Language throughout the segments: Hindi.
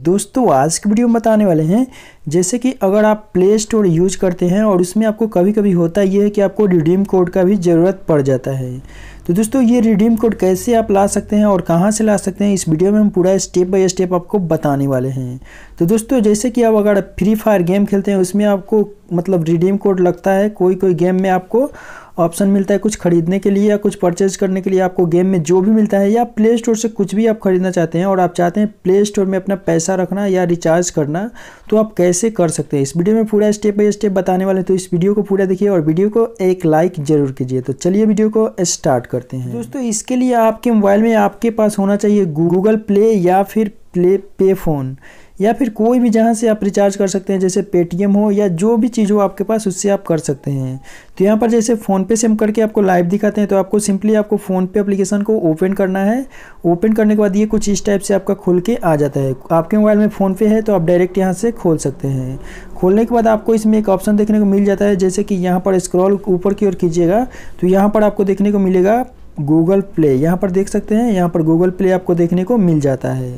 दोस्तों आज की वीडियो में बताने वाले हैं जैसे कि अगर आप प्ले स्टोर यूज करते हैं और उसमें आपको कभी कभी होता यह है कि आपको रिडीम कोड का भी ज़रूरत पड़ जाता है तो दोस्तों ये रिडीम कोड कैसे आप ला सकते हैं और कहाँ से ला सकते हैं इस वीडियो में हम पूरा स्टेप बाय स्टेप आपको बताने वाले हैं तो दोस्तों जैसे कि आप अगर फ्री फायर गेम खेलते हैं उसमें आपको मतलब रिडीम कोड लगता है कोई कोई गेम में आपको ऑप्शन मिलता है कुछ खरीदने के लिए या कुछ परचेज करने के लिए आपको गेम में जो भी मिलता है या प्ले स्टोर से कुछ भी आप खरीदना चाहते हैं और आप चाहते हैं प्ले स्टोर में अपना पैसा रखना या रिचार्ज करना तो आप कैसे कर सकते हैं इस वीडियो में पूरा स्टेप बाई स्टेप बताने वाले हैं तो इस वीडियो को पूरा देखिए और वीडियो को एक लाइक जरूर कीजिए तो चलिए वीडियो को स्टार्ट करते हैं दोस्तों इसके लिए आपके मोबाइल में आपके पास होना चाहिए गूगल प्ले या फिर प्ले पे फ़ोन या फिर कोई भी जहाँ से आप रिचार्ज कर सकते हैं जैसे पेटीएम हो या जो भी चीज़ हो आपके पास उससे आप कर सकते हैं तो यहाँ पर जैसे फ़ोनपे से हम करके आपको लाइव दिखाते हैं तो आपको सिंपली आपको फ़ोनपे एप्लीकेशन को ओपन करना है ओपन करने के बाद ये कुछ इस टाइप से आपका खुल के आ जाता है आपके मोबाइल में फ़ोनपे है तो आप डायरेक्ट यहाँ से खोल सकते हैं खोलने के बाद आपको इसमें एक ऑप्शन देखने को मिल जाता है जैसे कि यहाँ पर स्क्रॉल ऊपर की ओर कीजिएगा तो यहाँ पर आपको देखने को मिलेगा गूगल प्ले यहाँ पर देख सकते हैं यहाँ पर गूगल प्ले आपको देखने को मिल जाता है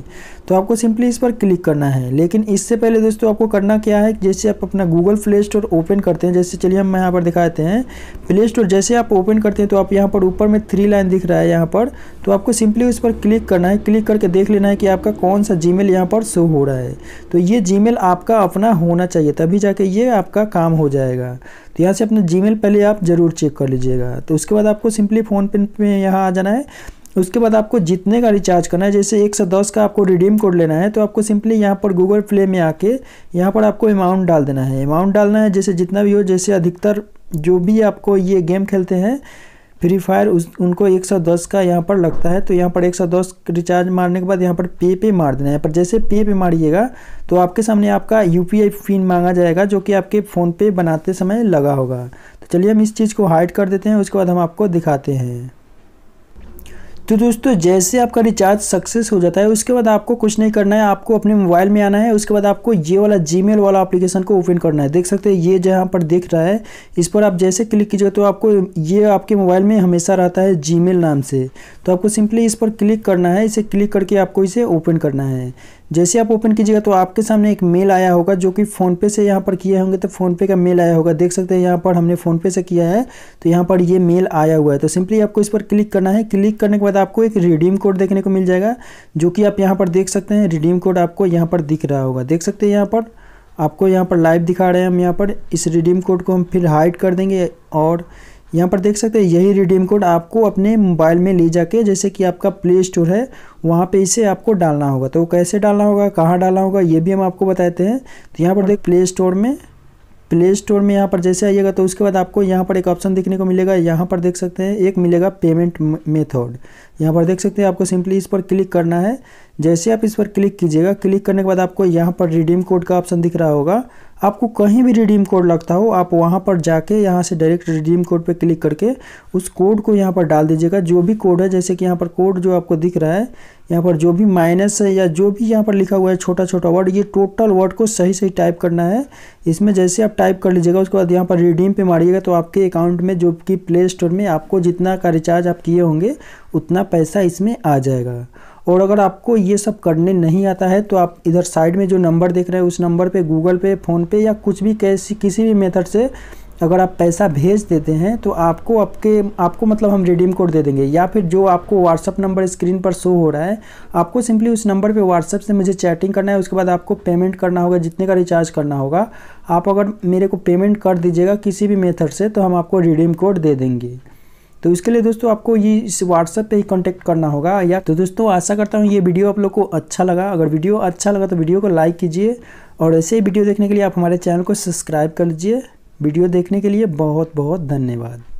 तो आपको सिंपली इस पर क्लिक करना है लेकिन इससे पहले दोस्तों आपको करना क्या है जैसे आप अपना गूगल प्ले स्टोर ओपन करते हैं जैसे चलिए हम यहाँ पर दिखाते हैं प्ले स्टोर जैसे आप ओपन करते हैं तो आप यहाँ पर ऊपर में थ्री लाइन दिख रहा है यहाँ पर तो आपको सिंपली उस पर क्लिक करना है क्लिक करके देख लेना है कि आपका कौन सा जी मेल यहाँ पर शो हो रहा है तो ये जी आपका अपना होना चाहिए तभी जाके ये आपका काम हो जाएगा तो यहाँ से अपना जी पहले आप ज़रूर चेक कर लीजिएगा तो उसके बाद आपको सिंपली फ़ोन पे में यहाँ आ जाना है उसके बाद आपको जितने का रिचार्ज करना है जैसे एक सौ दस का आपको रिडीम कोड लेना है तो आपको सिंपली यहाँ पर गूगल प्ले में आके यहाँ पर आपको अमाउंट डाल देना है अमाउंट डालना है जैसे जितना भी हो जैसे अधिकतर जो भी आपको ये गेम खेलते हैं फ्री फायर उस उनको दस का यहाँ पर लगता है तो यहाँ पर दस रिचार्ज मारने के बाद यहाँ पर पे पे मार देना है पर जैसे पे पे मारिएगा तो आपके सामने आपका यू पी पिन मांगा जाएगा जो कि आपके फ़ोन पे बनाते समय लगा होगा तो चलिए हम इस चीज़ को हाइड कर देते हैं उसके बाद हम आपको दिखाते हैं तो दोस्तों जैसे आपका रिचार्ज सक्सेस हो जाता है उसके बाद आपको कुछ नहीं करना है आपको अपने मोबाइल में आना है उसके बाद आपको ये वाला जीमेल वाला एप्लीकेशन को ओपन करना है देख सकते हैं ये जहाँ पर देख रहा है इस पर आप जैसे क्लिक कीजिएगा तो आपको ये आपके मोबाइल में हमेशा रहता है जी नाम से तो आपको सिंपली इस पर क्लिक करना है इसे क्लिक करके आपको इसे ओपन करना है जैसे आप ओपन कीजिएगा तो आपके सामने एक मेल आया होगा जो कि फ़ोनपे से यहाँ पर किए होंगे तो फ़ोनपे का मेल आया होगा देख सकते हैं यहाँ पर हमने फ़ोनपे से किया है तो यहाँ पर ये मेल आया हुआ है तो सिंपली आपको इस पर क्लिक करना है क्लिक करने के बाद आपको एक रिडीम कोड देखने को मिल जाएगा जो कि आप यहाँ पर देख सकते हैं रिडीम कोड आपको यहाँ पर दिख रहा होगा देख सकते हैं यहाँ पर आपको यहाँ पर लाइव दिखा रहे हैं हम यहाँ पर इस रिडीम कोड को हम फिर हाइड कर देंगे और यहाँ पर देख सकते हैं यही रिडीम कोड आपको अपने मोबाइल में ले जाके जैसे कि आपका प्ले स्टोर है वहाँ पे इसे आपको डालना होगा तो कैसे डालना होगा कहाँ डालना होगा ये भी हम आपको बताते हैं तो यहाँ पर देख प्ले स्टोर में प्ले स्टोर में यहाँ पर जैसे आइएगा तो उसके बाद आपको यहाँ पर एक ऑप्शन देखने को मिलेगा यहाँ पर देख सकते हैं एक मिलेगा पेमेंट मेथड यहाँ पर देख सकते हैं आपको सिंपली इस पर क्लिक करना है जैसे आप इस पर क्लिक कीजिएगा क्लिक करने के बाद आपको यहाँ पर रिडीम कोड का ऑप्शन दिख रहा होगा आपको कहीं भी रिडीम कोड लगता हो आप वहाँ पर जाके यहाँ से डायरेक्ट रिडीम कोड पे क्लिक करके उस कोड को यहाँ पर डाल दीजिएगा जो भी कोड है जैसे कि यहाँ पर कोड जो आपको दिख रहा है यहाँ पर जो भी माइनस है या जो भी यहाँ पर लिखा हुआ है छोटा छोटा वर्ड ये टोटल वर्ड को सही सही टाइप करना है इसमें जैसे आप टाइप कर लीजिएगा उसके बाद यहाँ पर रिडीम पे मारिएगा तो आपके अकाउंट में जो कि प्ले स्टोर में आपको जितना का रिचार्ज आप किए होंगे उतना पैसा इसमें आ जाएगा और अगर आपको ये सब करने नहीं आता है तो आप इधर साइड में जो नंबर देख रहे हैं उस नंबर पे गूगल पे फ़ोनपे या कुछ भी कैसी किसी भी मेथड से अगर आप पैसा भेज देते हैं तो आपको आपके आपको मतलब हम रिडीम कोड दे देंगे या फिर जो आपको व्हाट्सअप नंबर स्क्रीन पर शो हो रहा है आपको सिंपली उस नंबर पे व्हाट्सअप से मुझे चैटिंग करना है उसके बाद आपको पेमेंट करना होगा जितने का रिचार्ज करना होगा आप अगर मेरे को पेमेंट कर दीजिएगा किसी भी मेथड से तो हम आपको रिडीम कोड दे देंगे तो इसके लिए दोस्तों आपको ये इस व्हाट्सएप पे ही कॉन्टैक्ट करना होगा या तो दोस्तों आशा करता हूँ ये वीडियो आप लोग को अच्छा लगा अगर वीडियो अच्छा लगा तो वीडियो को लाइक कीजिए और ऐसे ही वीडियो देखने के लिए आप हमारे चैनल को सब्सक्राइब कर लीजिए वीडियो देखने के लिए बहुत बहुत धन्यवाद